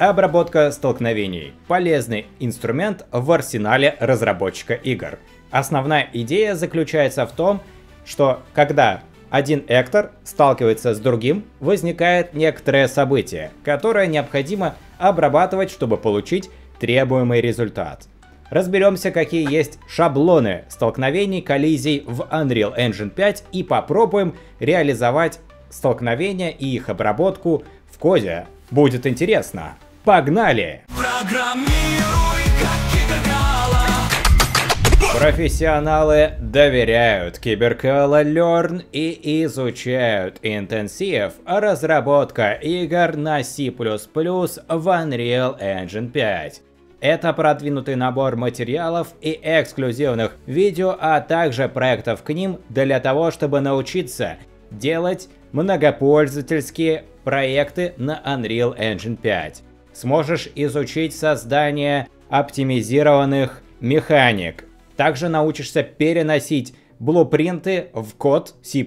Обработка столкновений – полезный инструмент в арсенале разработчика игр. Основная идея заключается в том, что когда один эктор сталкивается с другим, возникает некоторое событие, которое необходимо обрабатывать, чтобы получить требуемый результат. Разберемся, какие есть шаблоны столкновений коллизий в Unreal Engine 5 и попробуем реализовать столкновения и их обработку в коде. Будет интересно! Погнали! Профессионалы доверяют Киберкала Learn и изучают интенсив разработка игр на C++ в Unreal Engine 5. Это продвинутый набор материалов и эксклюзивных видео, а также проектов к ним для того, чтобы научиться делать многопользовательские проекты на Unreal Engine 5 сможешь изучить создание оптимизированных механик. Также научишься переносить блупринты в код C++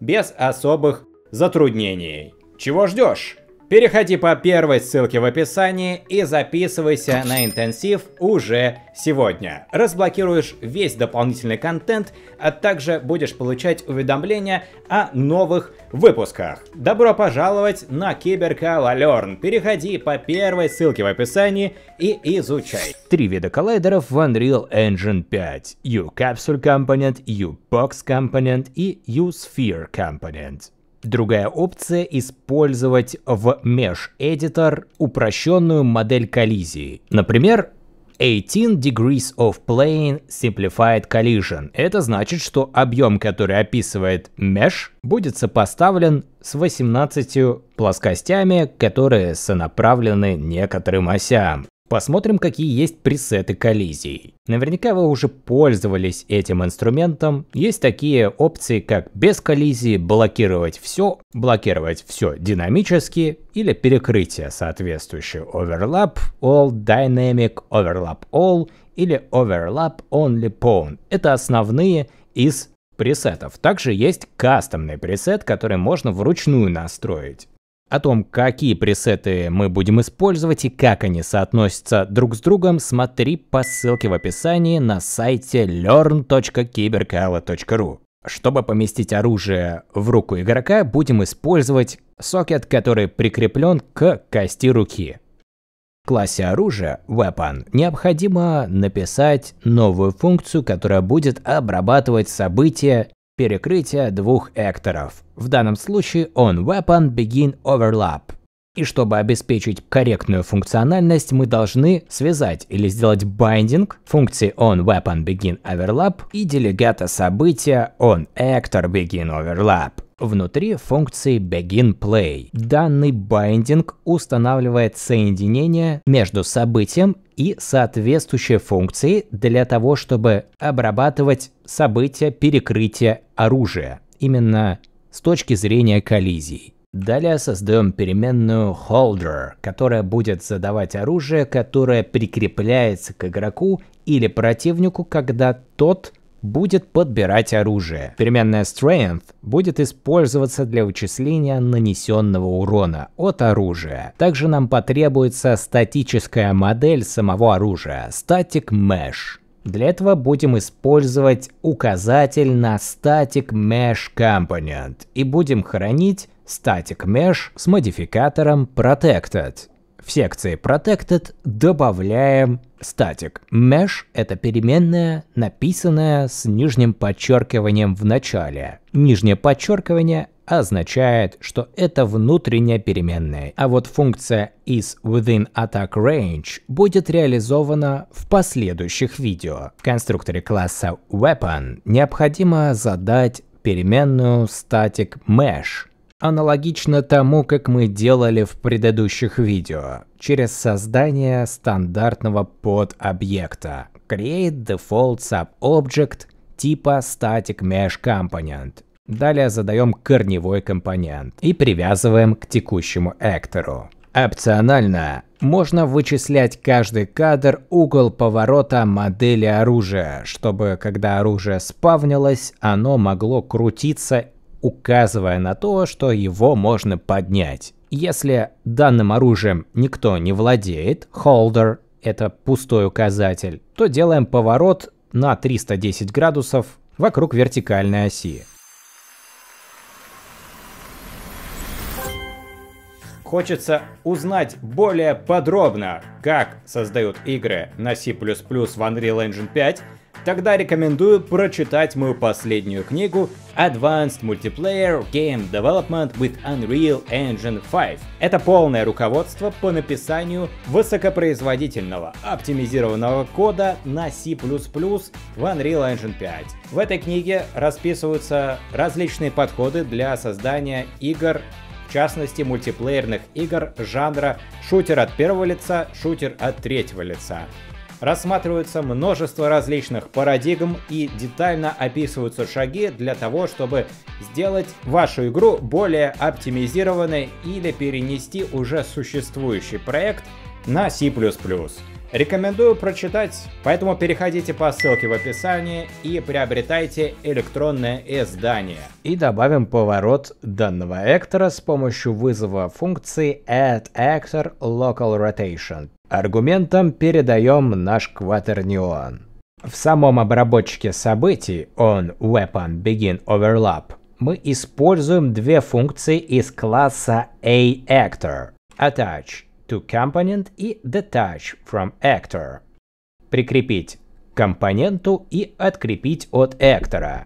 без особых затруднений. Чего ждешь? Переходи по первой ссылке в описании и записывайся на интенсив уже сегодня. Разблокируешь весь дополнительный контент, а также будешь получать уведомления о новых выпусках. Добро пожаловать на Киберкалалерн. Переходи по первой ссылке в описании и изучай. Три вида коллайдеров в Unreal Engine 5. U-Capsule Component, U-Box Component и U-Sphere Component. Другая опция – использовать в Mesh Editor упрощенную модель коллизии. Например, 18 degrees of plane simplified collision. Это значит, что объем, который описывает mesh, будет сопоставлен с 18 плоскостями, которые сонаправлены некоторым осям. Посмотрим, какие есть пресеты коллизий. Наверняка вы уже пользовались этим инструментом. Есть такие опции, как без коллизии, блокировать все, блокировать все динамически или перекрытие соответствующее Overlap All, Dynamic Overlap All или Overlap Only Pawn. Это основные из пресетов. Также есть кастомный пресет, который можно вручную настроить о том, какие пресеты мы будем использовать и как они соотносятся друг с другом, смотри по ссылке в описании на сайте learn.cyberkala.ru. Чтобы поместить оружие в руку игрока, будем использовать сокет, который прикреплен к кости руки. В классе оружия Weapon необходимо написать новую функцию, которая будет обрабатывать события Перекрытие двух экторов. В данном случае on weapon begin overlap. И чтобы обеспечить корректную функциональность, мы должны связать или сделать binding функции onWeaponBeginOverlap и делегата события onActorBeginOverlap. Внутри функции BeginPlay данный байдинг устанавливает соединение между событием и соответствующей функцией для того, чтобы обрабатывать события перекрытия оружия, именно с точки зрения коллизий. Далее создаем переменную holder, которая будет задавать оружие, которое прикрепляется к игроку или противнику, когда тот будет подбирать оружие. Переменная Strength будет использоваться для вычисления нанесенного урона от оружия. Также нам потребуется статическая модель самого оружия, Static Mesh. Для этого будем использовать указатель на Static Mesh Component и будем хранить Static Mesh с модификатором Protected. В секции Protected добавляем static. Mesh — это переменная, написанная с нижним подчеркиванием в начале. Нижнее подчеркивание означает, что это внутренняя переменная, а вот функция is within attack range будет реализована в последующих видео. В конструкторе класса weapon необходимо задать переменную static mesh, аналогично тому, как мы делали в предыдущих видео, через создание стандартного подобъекта Create Default Subobject типа Static Mesh Component. Далее задаем корневой компонент и привязываем к текущему эктору. Опционально можно вычислять каждый кадр угол поворота модели оружия, чтобы когда оружие спавнилось, оно могло крутиться указывая на то, что его можно поднять. Если данным оружием никто не владеет, holder — это пустой указатель, то делаем поворот на 310 градусов вокруг вертикальной оси. Хочется узнать более подробно, как создают игры на C++ в Unreal Engine 5, тогда рекомендую прочитать мою последнюю книгу Advanced Multiplayer Game Development with Unreal Engine 5. Это полное руководство по написанию высокопроизводительного, оптимизированного кода на C++ в Unreal Engine 5. В этой книге расписываются различные подходы для создания игр в частности мультиплеерных игр жанра шутер от первого лица, шутер от третьего лица рассматриваются множество различных парадигм и детально описываются шаги для того, чтобы сделать вашу игру более оптимизированной или перенести уже существующий проект на C++ рекомендую прочитать, поэтому переходите по ссылке в описании и приобретайте электронное издание. И добавим поворот данного эктора с помощью вызова функции add actor local rotation. Аргументом передаем наш кватернион. В самом обработчике событий on weapon begin overlap мы используем две функции из класса aActor – attach to component и detach from actor. Прикрепить к компоненту и открепить от актора.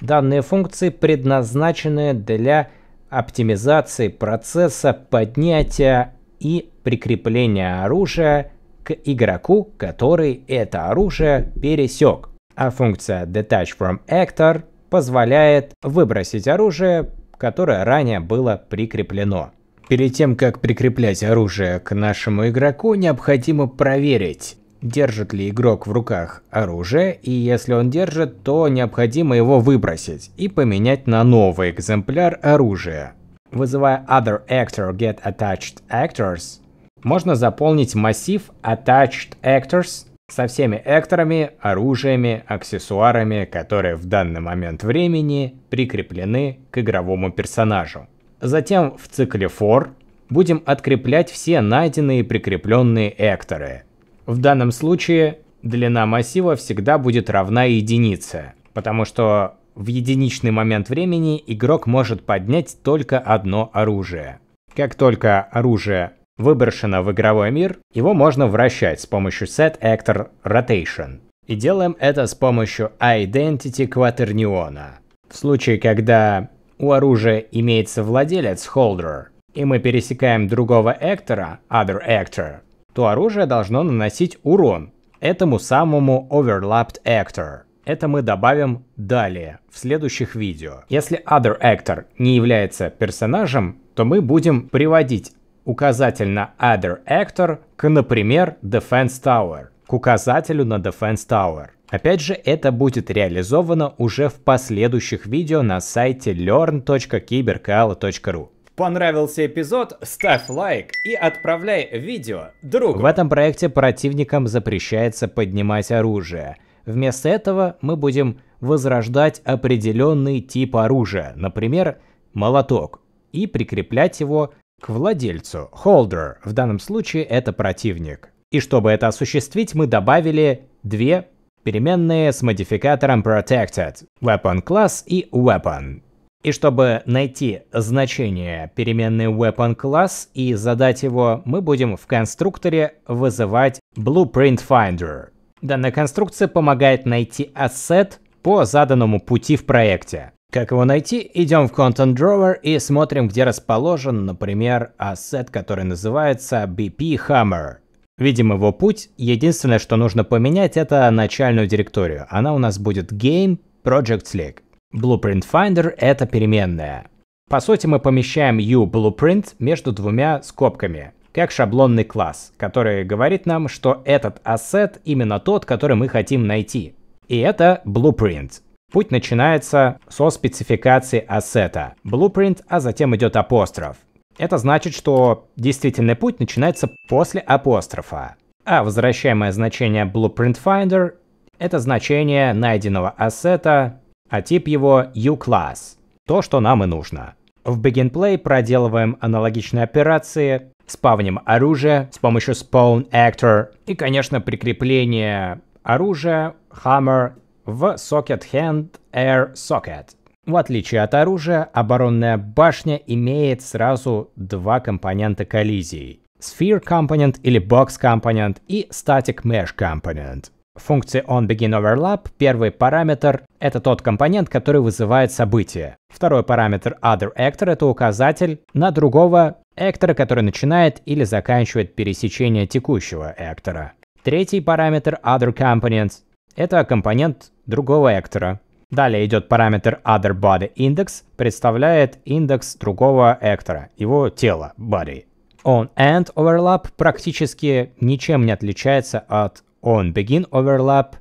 Данные функции предназначены для оптимизации процесса поднятия и прикрепления оружия к игроку, который это оружие пересек. А функция Detach from Actor позволяет выбросить оружие, которое ранее было прикреплено. Перед тем, как прикреплять оружие к нашему игроку, необходимо проверить, держит ли игрок в руках оружие, и если он держит, то необходимо его выбросить и поменять на новый экземпляр оружия. Вызывая Other Actor Get Attached Actors, можно заполнить массив Attached Actors со всеми экторами, оружиями, аксессуарами, которые в данный момент времени прикреплены к игровому персонажу. Затем в цикле for будем откреплять все найденные прикрепленные экторы. В данном случае длина массива всегда будет равна единице, потому что в единичный момент времени игрок может поднять только одно оружие. Как только оружие выброшено в игровой мир, его можно вращать с помощью set actor rotation. И делаем это с помощью identity кватерниона. В случае, когда у оружия имеется владелец Holder, и мы пересекаем другого Эктора, Other Actor, то оружие должно наносить урон этому самому Overlapped Actor. Это мы добавим далее, в следующих видео. Если Other Actor не является персонажем, то мы будем приводить указатель на Other Actor к, например, Defense Tower, к указателю на Defense Tower. Опять же, это будет реализовано уже в последующих видео на сайте learn.kiberkoala.ru. Понравился эпизод? Ставь лайк и отправляй видео другу. В этом проекте противникам запрещается поднимать оружие. Вместо этого мы будем возрождать определенный тип оружия, например, молоток, и прикреплять его к владельцу, holder, в данном случае это противник. И чтобы это осуществить, мы добавили две переменные с модификатором protected, weapon class и weapon. И чтобы найти значение переменной weapon class и задать его, мы будем в конструкторе вызывать blueprint finder. Данная конструкция помогает найти ассет по заданному пути в проекте. Как его найти? Идем в Content Drawer и смотрим, где расположен, например, ассет, который называется BP Hammer. Видим его путь. Единственное, что нужно поменять, это начальную директорию. Она у нас будет Game Project Slick. Blueprint Finder — это переменная. По сути, мы помещаем uBlueprint между двумя скобками, как шаблонный класс, который говорит нам, что этот ассет именно тот, который мы хотим найти. И это blueprint. Путь начинается со спецификации ассета. Blueprint, а затем идет апостроф. Это значит, что действительный путь начинается после апострофа. А возвращаемое значение Blueprint Finder – это значение найденного ассета, а тип его U-Class – то, что нам и нужно. В BeginPlay проделываем аналогичные операции, спавним оружие с помощью Spawn Actor и, конечно, прикрепление оружия Hammer в Socket Hand Air Socket – в отличие от оружия, оборонная башня имеет сразу два компонента коллизии. Sphere Component или Box Component и Static Mesh Component. В функции onBeginOverlap первый параметр — это тот компонент, который вызывает событие. Второй параметр otherActor — это указатель на другого эктора, который начинает или заканчивает пересечение текущего эктора. Третий параметр otherComponents — это компонент другого эктора, Далее идет параметр other body index, представляет индекс другого эктора, его тела, body. On-end overlap практически ничем не отличается от on-begin overlap,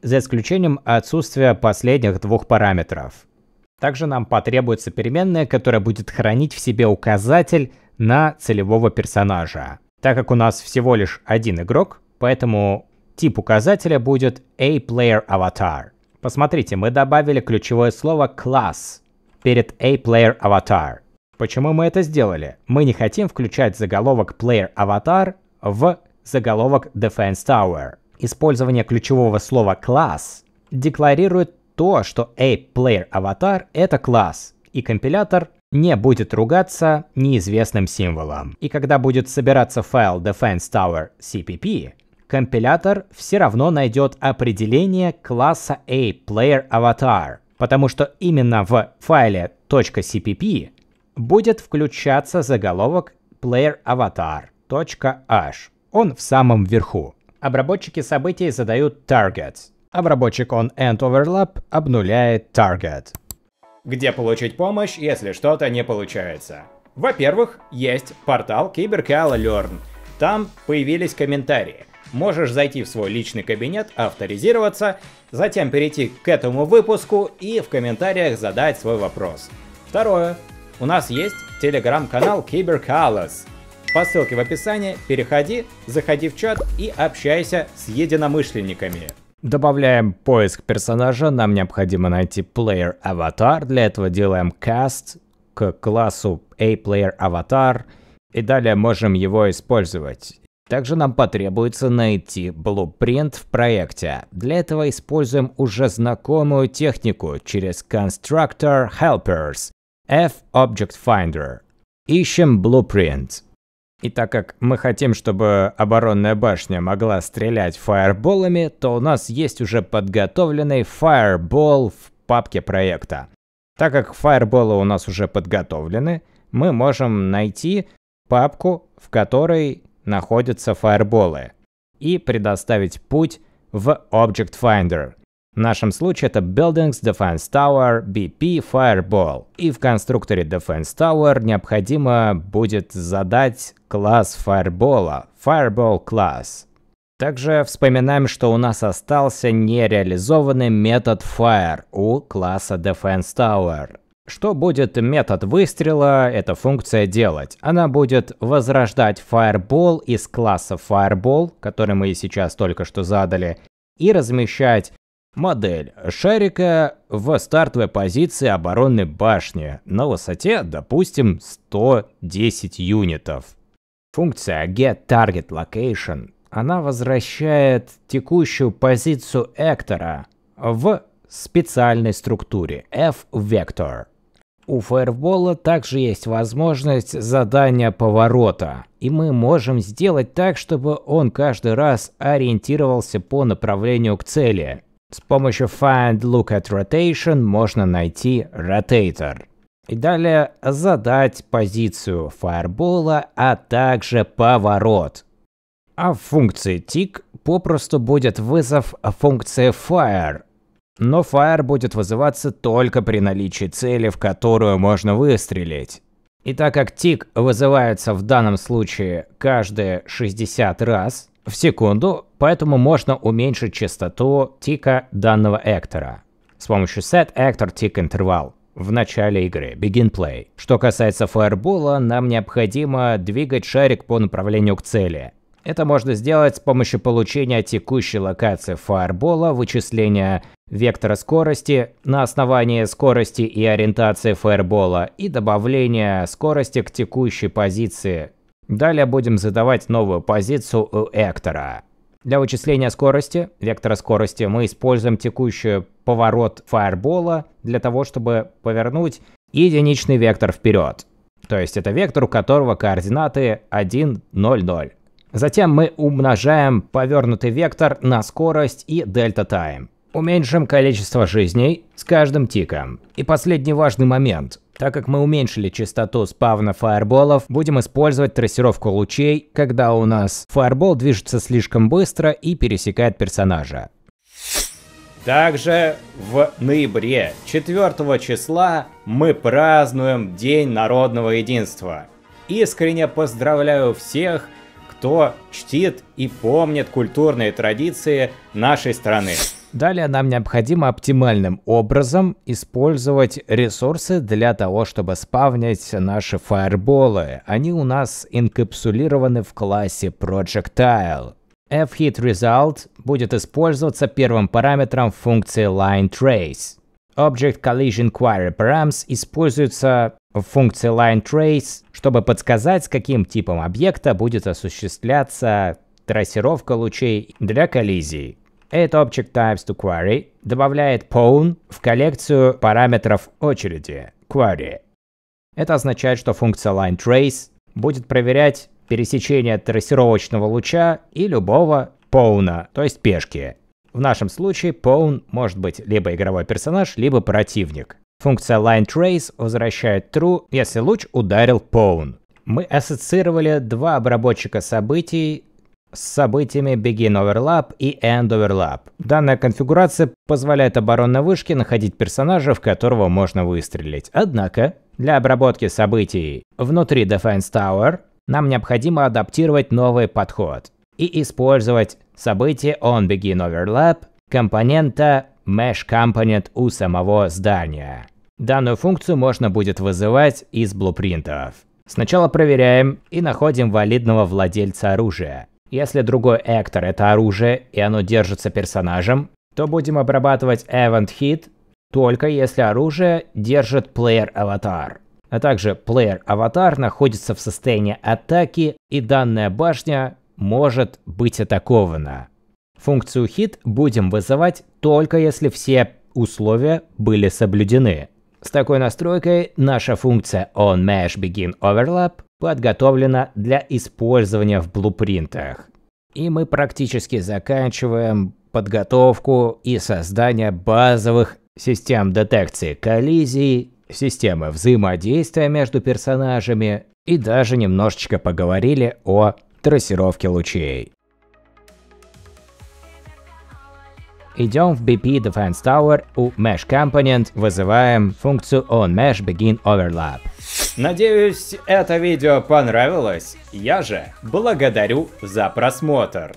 за исключением отсутствия последних двух параметров. Также нам потребуется переменная, которая будет хранить в себе указатель на целевого персонажа. Так как у нас всего лишь один игрок, поэтому тип указателя будет a player avatar. Посмотрите, мы добавили ключевое слово «класс» перед A-Player Avatar. Почему мы это сделали? Мы не хотим включать заголовок Player Avatar в заголовок Defense Tower. Использование ключевого слова «класс» декларирует то, что A-Player Avatar — это класс, и компилятор не будет ругаться неизвестным символом. И когда будет собираться файл defense tower cpp, компилятор все равно найдет определение класса A Player Avatar, потому что именно в файле .cpp будет включаться заголовок Player Avatar.h. Он в самом верху. Обработчики событий задают target. Обработчик on end overlap обнуляет target. Где получить помощь, если что-то не получается? Во-первых, есть портал Киберкала Learn. Там появились комментарии можешь зайти в свой личный кабинет, авторизироваться, затем перейти к этому выпуску и в комментариях задать свой вопрос. Второе. У нас есть телеграм-канал Киберкалос. По ссылке в описании переходи, заходи в чат и общайся с единомышленниками. Добавляем поиск персонажа, нам необходимо найти Player Avatar, для этого делаем cast к классу A Player Avatar и далее можем его использовать. Также нам потребуется найти blueprint в проекте. Для этого используем уже знакомую технику через Constructor Helpers F Object Finder. Ищем blueprint. И так как мы хотим, чтобы оборонная башня могла стрелять фаерболами, то у нас есть уже подготовленный фаербол в папке проекта. Так как фаерболы у нас уже подготовлены, мы можем найти папку, в которой находятся фаерболы, и предоставить путь в Object Finder. В нашем случае это Buildings Defense Tower BP Fireball. И в конструкторе Defense Tower необходимо будет задать класс Fireball, Fireball Class. Также вспоминаем, что у нас остался нереализованный метод Fire у класса Defense Tower. Что будет метод выстрела, эта функция делать? Она будет возрождать Fireball из класса Fireball, который мы сейчас только что задали, и размещать модель шарика в стартовой позиции оборонной башни на высоте, допустим, 110 юнитов. Функция getTargetLocation, она возвращает текущую позицию Эктора в специальной структуре F-Vector. У фаербола также есть возможность задания поворота. И мы можем сделать так, чтобы он каждый раз ориентировался по направлению к цели. С помощью Find Look at Rotation можно найти ротейтор. И далее задать позицию фаербола, а также поворот. А в функции tick попросту будет вызов функции fire, но фаер будет вызываться только при наличии цели, в которую можно выстрелить. И так как тик вызывается в данном случае каждые 60 раз в секунду, поэтому можно уменьшить частоту тика данного эктора с помощью set actor tick interval в начале игры, begin play. Что касается фаербола, нам необходимо двигать шарик по направлению к цели. Это можно сделать с помощью получения текущей локации фаербола, вычисления вектора скорости на основании скорости и ориентации фаербола и добавления скорости к текущей позиции. Далее будем задавать новую позицию у Эктора. Для вычисления скорости, вектора скорости, мы используем текущий поворот фаербола для того, чтобы повернуть единичный вектор вперед. То есть это вектор, у которого координаты 1, 0, 0. Затем мы умножаем повернутый вектор на скорость и дельта тайм. Уменьшим количество жизней с каждым тиком. И последний важный момент. Так как мы уменьшили частоту спавна фаерболов, будем использовать трассировку лучей, когда у нас фаербол движется слишком быстро и пересекает персонажа. Также в ноябре 4 числа мы празднуем День народного единства. Искренне поздравляю всех, кто чтит и помнит культурные традиции нашей страны. Далее нам необходимо оптимальным образом использовать ресурсы для того, чтобы спавнить наши фаерболы. Они у нас инкапсулированы в классе Projectile. FHitResult будет использоваться первым параметром функции LineTrace. Object Collision Query Params используется в функции LineTrace, чтобы подсказать, с каким типом объекта будет осуществляться трассировка лучей для коллизий. Add Object Types to Query добавляет Pawn в коллекцию параметров очереди Query. Это означает, что функция LineTrace будет проверять пересечение трассировочного луча и любого поуна, то есть пешки. В нашем случае поун может быть либо игровой персонаж, либо противник. Функция LineTrace возвращает true, если луч ударил поун. Мы ассоциировали два обработчика событий с событиями Begin Overlap и End Overlap. Данная конфигурация позволяет оборонной вышке находить персонажа, в которого можно выстрелить. Однако, для обработки событий внутри Defense Tower нам необходимо адаптировать новый подход и использовать событие On Begin Overlap компонента Mesh Component у самого здания. Данную функцию можно будет вызывать из блупринтов. Сначала проверяем и находим валидного владельца оружия. Если другой эктор – это оружие, и оно держится персонажем, то будем обрабатывать Event Hit только если оружие держит player avatar, А также player avatar находится в состоянии атаки, и данная башня может быть атакована. Функцию hit будем вызывать только если все условия были соблюдены. С такой настройкой наша функция onMeshBeginOverlap подготовлена для использования в блупринтах. И мы практически заканчиваем подготовку и создание базовых систем детекции коллизий, системы взаимодействия между персонажами и даже немножечко поговорили о трассировке лучей. идем в BP Defense Tower у Mesh Component, вызываем функцию OnMeshBeginOverlap. Надеюсь, это видео понравилось. Я же благодарю за просмотр.